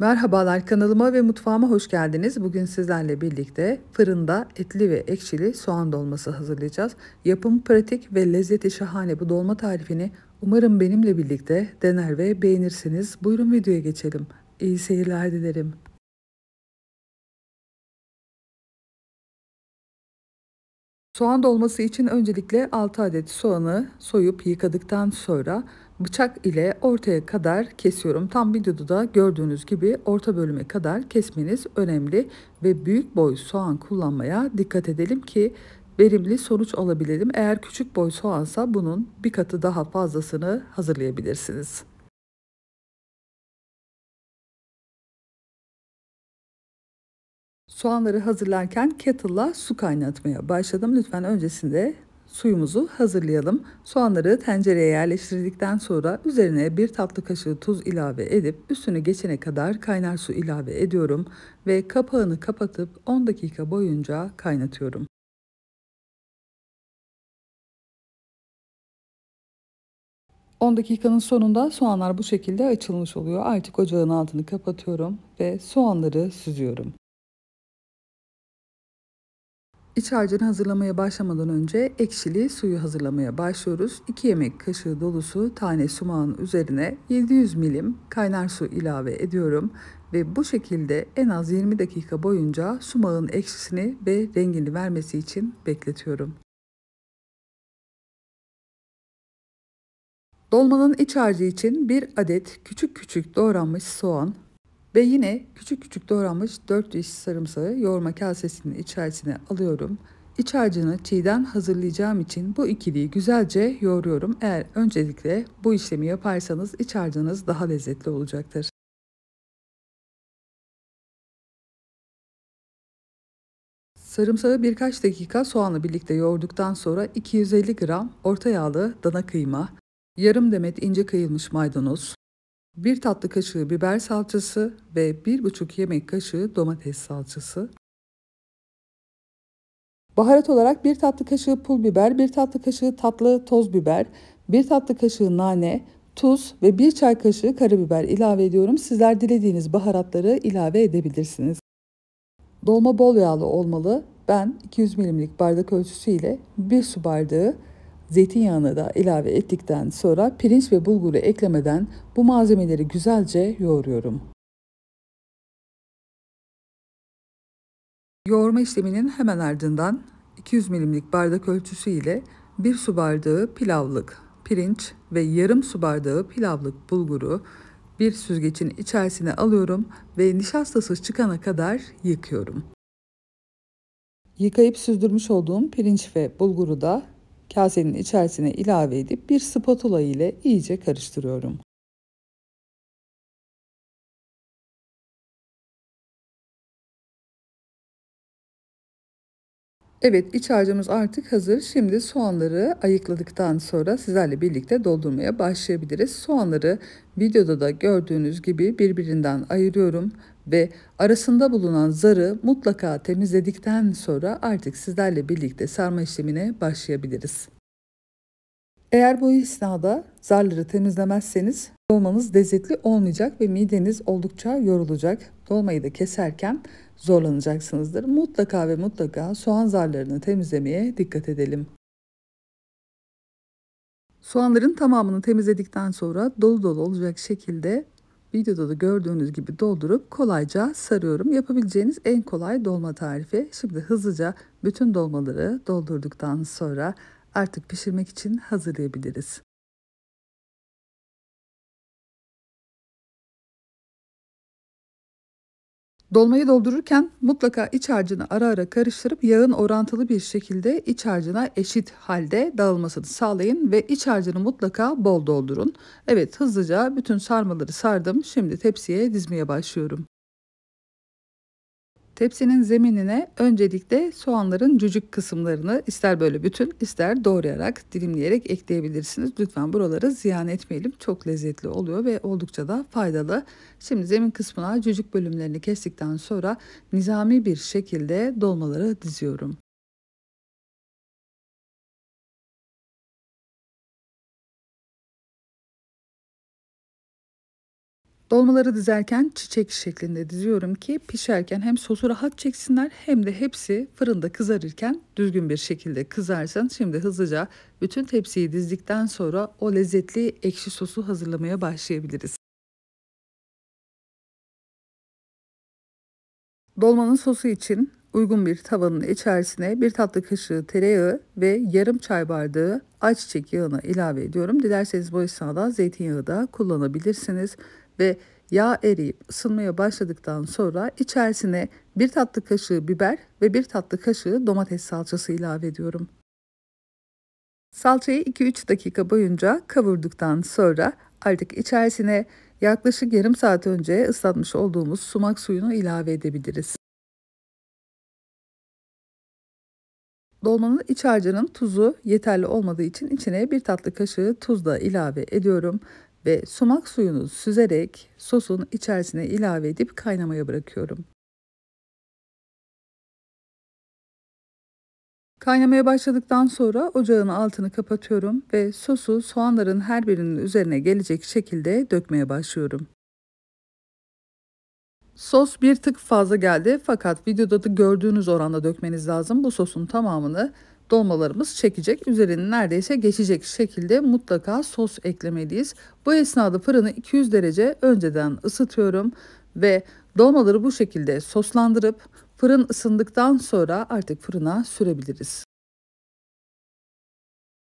Merhabalar kanalıma ve mutfağıma hoş geldiniz. Bugün sizlerle birlikte fırında etli ve ekşili soğan dolması hazırlayacağız. Yapım pratik ve lezzeti şahane bu dolma tarifini umarım benimle birlikte dener ve beğenirsiniz. Buyurun videoya geçelim. İyi seyirler dilerim. Soğan dolması için öncelikle 6 adet soğanı soyup yıkadıktan sonra bıçak ile ortaya kadar kesiyorum. Tam videoda da gördüğünüz gibi orta bölüme kadar kesmeniz önemli ve büyük boy soğan kullanmaya dikkat edelim ki verimli sonuç alabilirim. Eğer küçük boy soğansa bunun bir katı daha fazlasını hazırlayabilirsiniz. Soğanları hazırlarken kettle'la su kaynatmaya başladım. Lütfen öncesinde suyumuzu hazırlayalım. Soğanları tencereye yerleştirdikten sonra üzerine bir tatlı kaşığı tuz ilave edip üstünü geçene kadar kaynar su ilave ediyorum ve kapağını kapatıp 10 dakika boyunca kaynatıyorum. ...10 dakikanın sonunda soğanlar bu şekilde açılmış oluyor. Artık ocağın altını kapatıyorum ve soğanları süzüyorum. İç harcını hazırlamaya başlamadan önce ekşili suyu hazırlamaya başlıyoruz. 2 yemek kaşığı dolusu tane sumağın üzerine 700 milim kaynar su ilave ediyorum ve bu şekilde en az 20 dakika boyunca sumağın ekşisini ve rengini vermesi için bekletiyorum. Dolmanın iç harcı için 1 adet küçük küçük doğranmış soğan, ve yine küçük küçük doğranmış 4 diş sarımsağı yoğurma kasesinin içerisine alıyorum. İç harcını çiğden hazırlayacağım için bu ikiliyi güzelce yoğuruyorum. Eğer öncelikle bu işlemi yaparsanız iç harcınız daha lezzetli olacaktır. Sarımsağı birkaç dakika soğanla birlikte yoğurduktan sonra 250 gram orta yağlı dana kıyma, yarım demet ince kıyılmış maydanoz, 1 tatlı kaşığı biber salçası ve 1,5 yemek kaşığı domates salçası. Baharat olarak 1 tatlı kaşığı pul biber, 1 tatlı kaşığı tatlı toz biber, 1 tatlı kaşığı nane, tuz ve 1 çay kaşığı karabiber ilave ediyorum. Sizler dilediğiniz baharatları ilave edebilirsiniz. Dolma bol yağlı olmalı. Ben 200 milimlik bardak ölçüsüyle 1 su bardağı Zeytinyağını da ilave ettikten sonra pirinç ve bulguru eklemeden bu malzemeleri güzelce yoğuruyorum. Yoğurma işleminin hemen ardından 200 milimlik bardak ölçüsü ile 1 su bardağı pilavlık pirinç ve yarım su bardağı pilavlık bulguru bir süzgecin içerisine alıyorum ve nişastasız çıkana kadar yıkıyorum. Yıkayıp süzdürmüş olduğum pirinç ve bulguru da Kasenin içerisine ilave edip bir spatula ile iyice karıştırıyorum. Evet iç harcımız artık hazır. Şimdi soğanları ayıkladıktan sonra sizlerle birlikte doldurmaya başlayabiliriz. Soğanları videoda da gördüğünüz gibi birbirinden ayırıyorum ve arasında bulunan zarı mutlaka temizledikten sonra artık sizlerle birlikte sarma işlemine başlayabiliriz. Eğer bu esnada zarları temizlemezseniz dolmanız lezzetli olmayacak ve mideniz oldukça yorulacak. Dolmayı da keserken zorlanacaksınızdır. Mutlaka ve mutlaka soğan zarlarını temizlemeye dikkat edelim. Soğanların tamamını temizledikten sonra dolu dolu olacak şekilde videoda da gördüğünüz gibi doldurup kolayca sarıyorum. Yapabileceğiniz en kolay dolma tarifi. Şimdi hızlıca bütün dolmaları doldurduktan sonra artık pişirmek için hazırlayabiliriz. Dolmayı doldururken mutlaka iç harcını ara ara karıştırıp yağın orantılı bir şekilde iç harcına eşit halde dağılmasını sağlayın ve iç harcını mutlaka bol doldurun. Evet hızlıca bütün sarmaları sardım. Şimdi tepsiye dizmeye başlıyorum. Tepsinin zeminine öncelikle soğanların cücük kısımlarını ister böyle bütün ister doğrayarak dilimleyerek ekleyebilirsiniz. Lütfen buraları ziyan etmeyelim. Çok lezzetli oluyor ve oldukça da faydalı. Şimdi zemin kısmına cücük bölümlerini kestikten sonra nizami bir şekilde dolmaları diziyorum. Dolmaları dizerken çiçek şeklinde diziyorum ki pişerken hem sosu rahat çeksinler hem de hepsi fırında kızarırken düzgün bir şekilde kızarsın. Şimdi hızlıca bütün tepsiyi dizdikten sonra o lezzetli ekşi sosu hazırlamaya başlayabiliriz. Dolmanın sosu için uygun bir tavanın içerisine bir tatlı kaşığı tereyağı ve yarım çay bardağı ayçiçek yağını ilave ediyorum. Dilerseniz bu esnada zeytinyağı da kullanabilirsiniz ve yağ eriyip ısınmaya başladıktan sonra içerisine bir tatlı kaşığı biber ve bir tatlı kaşığı domates salçası ilave ediyorum. Salçayı 2-3 dakika boyunca kavurduktan sonra artık içerisine yaklaşık yarım saat önce ıslatmış olduğumuz sumak suyunu ilave edebiliriz. Dolmanın iç harcının tuzu yeterli olmadığı için içine bir tatlı kaşığı tuz da ilave ediyorum ve sumak suyunu süzerek sosun içerisine ilave edip kaynamaya bırakıyorum. Kaynamaya başladıktan sonra ocağın altını kapatıyorum ve sosu soğanların her birinin üzerine gelecek şekilde dökmeye başlıyorum. Sos bir tık fazla geldi fakat videoda da gördüğünüz oranda dökmeniz lazım. Bu sosun tamamını dolmalarımız çekecek. Üzerini neredeyse geçecek şekilde mutlaka sos eklemeliyiz. Bu esnada fırını 200 derece önceden ısıtıyorum ve dolmaları bu şekilde soslandırıp fırın ısındıktan sonra artık fırına sürebiliriz.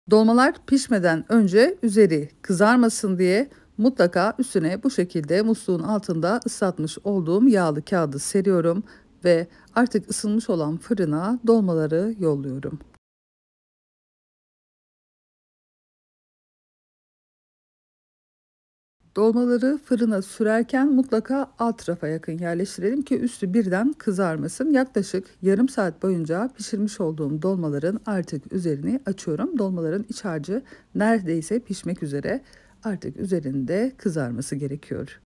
Dolmalar pişmeden önce üzeri kızarmasın diye mutlaka üstüne bu şekilde musluğun altında ıslatmış olduğum yağlı kağıdı seriyorum ve artık ısınmış olan fırına dolmaları yolluyorum. Dolmaları fırına sürerken mutlaka alt rafa yakın yerleştirelim ki üstü birden kızarmasın. Yaklaşık yarım saat boyunca pişirmiş olduğum dolmaların artık üzerini açıyorum. Dolmaların iç harcı neredeyse pişmek üzere. Artık üzerinde kızarması gerekiyor.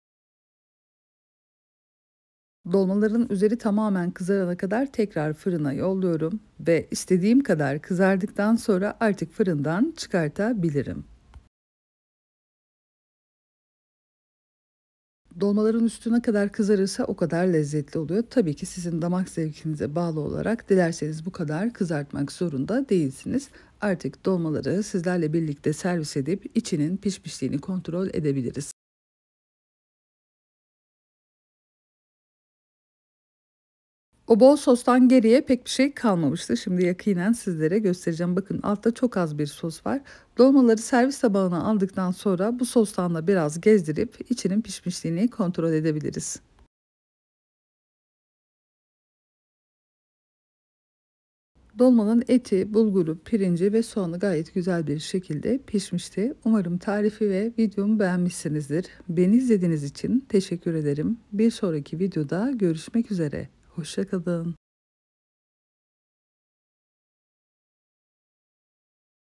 Dolmaların üzeri tamamen kızarana kadar tekrar fırına yolluyorum ve istediğim kadar kızardıktan sonra artık fırından çıkartabilirim. Dolmaların üstüne kadar kızarırsa o kadar lezzetli oluyor. Tabii ki sizin damak zevkinize bağlı olarak dilerseniz bu kadar kızartmak zorunda değilsiniz. Artık dolmaları sizlerle birlikte servis edip içinin pişmişliğini kontrol edebiliriz. O bol sostan geriye pek bir şey kalmamıştı. Şimdi yakinen sizlere göstereceğim. Bakın altta çok az bir sos var. Dolmaları servis tabağına aldıktan sonra bu sostanla biraz gezdirip içinin pişmişliğini kontrol edebiliriz. Dolmanın eti, bulguru, pirinci ve soğanı gayet güzel bir şekilde pişmişti. Umarım tarifi ve videomu beğenmişsinizdir. Beni izlediğiniz için teşekkür ederim. Bir sonraki videoda görüşmek üzere. Hoşçakalın.